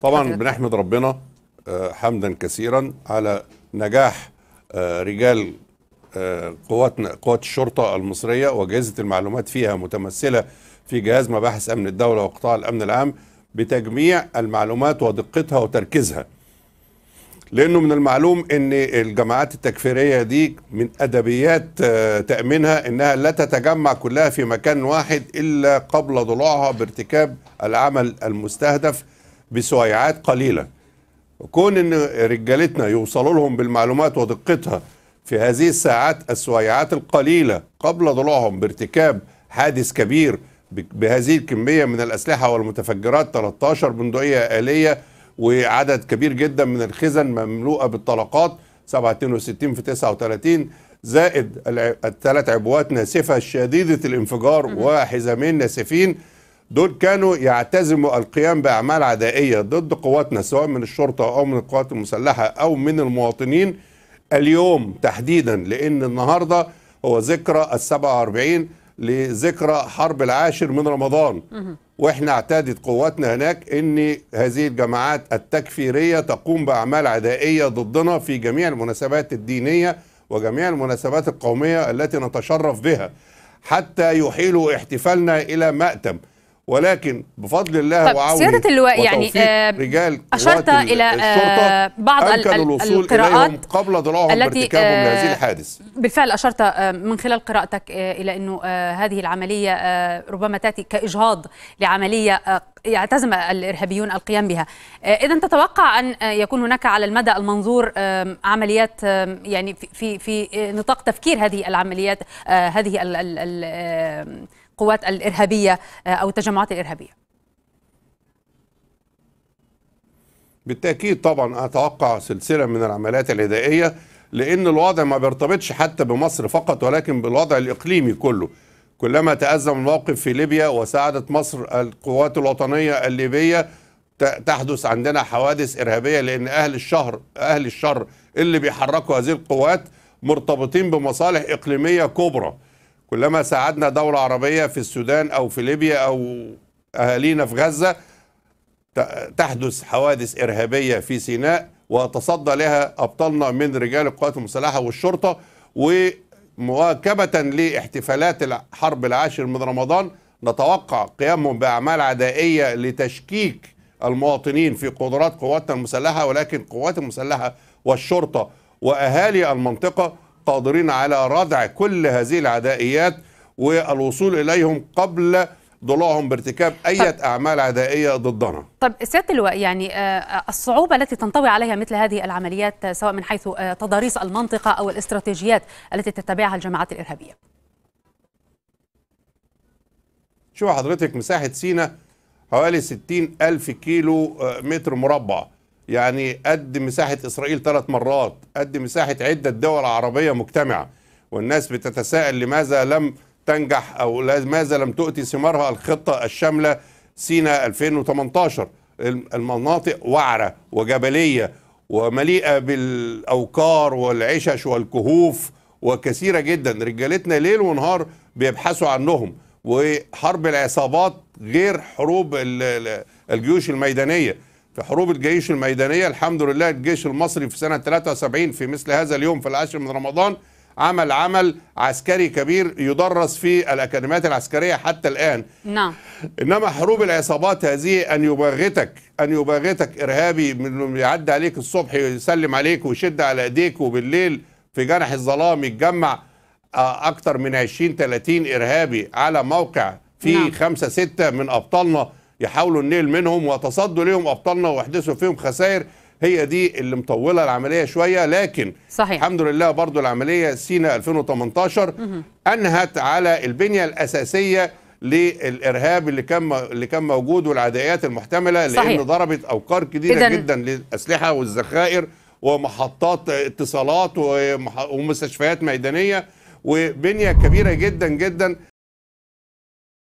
طبعا بنحمد ربنا آه، حمدا كثيرا على نجاح آه، رجال آه، قواتنا قوات الشرطه المصريه واجهزه المعلومات فيها متمثله في جهاز مباحث امن الدوله وقطاع الامن العام بتجميع المعلومات ودقتها وتركيزها. لانه من المعلوم ان الجماعات التكفيريه دي من ادبيات تامينها انها لا تتجمع كلها في مكان واحد الا قبل ضلوعها بارتكاب العمل المستهدف بسويعات قليله كون ان رجالتنا يوصلوا لهم بالمعلومات ودقتها في هذه الساعات السويعات القليله قبل ضلوعهم بارتكاب حادث كبير بهذه الكميه من الاسلحه والمتفجرات 13 بندقيه اليه وعدد كبير جدا من الخزن مملوءه بالطلقات 762 في 39 زائد الثلاث عبوات ناسفه شديده الانفجار وحزامين ناسفين دول كانوا يعتزموا القيام باعمال عدائيه ضد قواتنا سواء من الشرطه او من القوات المسلحه او من المواطنين اليوم تحديدا لان النهارده هو ذكرى ال 47 لذكرى حرب العاشر من رمضان واحنا اعتادت قواتنا هناك ان هذه الجماعات التكفيريه تقوم باعمال عدائيه ضدنا في جميع المناسبات الدينيه وجميع المناسبات القوميه التي نتشرف بها حتى يحيلوا احتفالنا الى مأتم ولكن بفضل الله طب وعونه سيادة اللواء يعني آه رجال أشرت إلى آه بعض القراءات قبل ضلوعهم التي آه لهذه الحادث بالفعل أشرت آه، من خلال قراءتك آه، إلى أنه آه، هذه العملية ربما تأتي كإجهاض لعملية يعتزم الإرهابيون القيام بها إذا تتوقع أن يكون هناك على المدى المنظور عمليات يعني في, في نطاق تفكير هذه العمليات هذه ال ال ال القوات الارهابيه آه، او التجمعات الارهابيه بالتاكيد طبعا اتوقع سلسله من العمليات العدائيه لان الوضع ما بيرتبطش حتى بمصر فقط ولكن بالوضع الاقليمي كله كلما تازم الموقف في ليبيا وساعدت مصر القوات الوطنيه الليبيه تحدث عندنا حوادث ارهابيه لان اهل الشهر اهل الشر اللي بيحركوا هذه القوات مرتبطين بمصالح اقليميه كبرى كلما ساعدنا دولة عربية في السودان أو في ليبيا أو أهالينا في غزة تحدث حوادث إرهابية في سيناء وتصدى لها أبطالنا من رجال القوات المسلحة والشرطة ومواكبة لاحتفالات الحرب العاشر من رمضان نتوقع قيامهم بأعمال عدائية لتشكيك المواطنين في قدرات قواتنا المسلحة ولكن قوات المسلحة والشرطة وأهالي المنطقة قادرين على ردع كل هذه العدائيات والوصول إليهم قبل ضلوعهم بارتكاب أي طب. أعمال عدائية ضدنا طب سيادة اللواء يعني آه، آه، الصعوبة التي تنطوي عليها مثل هذه العمليات آه، سواء من حيث تضاريس المنطقة أو الاستراتيجيات التي تتبعها الجماعات الإرهابية شوف حضرتك مساحة سينا حوالي 60 ألف كيلو متر مربع يعني قد مساحة إسرائيل ثلاث مرات قد مساحة عدة دول عربية مجتمعة والناس بتتساءل لماذا لم تنجح أو لماذا لم تؤتي ثمارها الخطة الشاملة سينا 2018 المناطق وعرة وجبلية ومليئة بالأوكار والعشش والكهوف وكثيرة جدا رجالتنا ليل ونهار بيبحثوا عنهم وحرب العصابات غير حروب الجيوش الميدانية في حروب الجيش الميدانية الحمد لله الجيش المصري في سنة 73 في مثل هذا اليوم في العاشر من رمضان عمل عمل عسكري كبير يدرس في الأكاديميات العسكرية حتى الآن نعم إنما حروب العصابات هذه أن يباغتك أن يباغتك إرهابي من يعد عليك الصبح يسلم عليك ويشد على إيديك وبالليل في جنح الظلام يتجمع آه، أكثر من 20 30 إرهابي على موقع في نعم. خمسة ستة من أبطالنا يحاولوا النيل منهم وتصدوا ليهم ابطالنا واحدثوا فيهم خسائر هي دي اللي مطوله العمليه شويه لكن صحيح. الحمد لله برضو العمليه سينا 2018 مه. انهت على البنيه الاساسيه للارهاب اللي كان اللي كان موجود والعدائيات المحتمله صحيح. لان ضربت اوكار كبيره جدا للاسلحه والذخائر ومحطات اتصالات ومستشفيات ميدانيه وبنيه كبيره جدا جدا